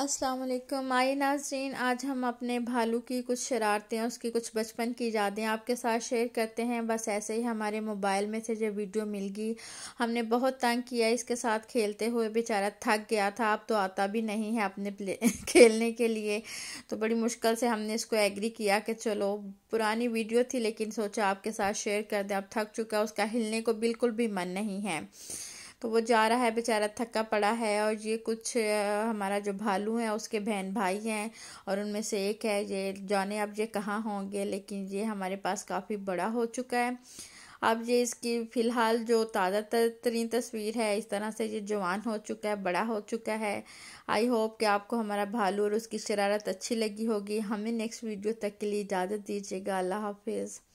वालेकुम आई नाजरीन आज हम अपने भालू की कुछ शरारतें और उसकी कुछ बचपन की यादें आपके साथ शेयर करते हैं बस ऐसे ही हमारे मोबाइल में से जो वीडियो मिल गई हमने बहुत तंग किया इसके साथ खेलते हुए बेचारा थक गया था अब तो आता भी नहीं है अपने प्ले खेलने के लिए तो बड़ी मुश्किल से हमने इसको एग्री किया कि चलो पुरानी वीडियो थी लेकिन सोचा आपके साथ शेयर कर दें अब थक चुका उसका हिलने को बिल्कुल भी मन नहीं है तो वो जा रहा है बेचारा थका पड़ा है और ये कुछ हमारा जो भालू है उसके बहन भाई हैं और उनमें से एक है ये जाने अब ये कहाँ होंगे लेकिन ये हमारे पास काफ़ी बड़ा हो चुका है अब ये इसकी फ़िलहाल जो ताज़ा तरीन तस्वीर है इस तरह से ये जवान हो चुका है बड़ा हो चुका है आई होप कि आपको हमारा भालू और उसकी शरारत अच्छी लगी होगी हमें नेक्स्ट वीडियो तक के लिए इजाज़त दीजिएगा अल्लाह हाफिज़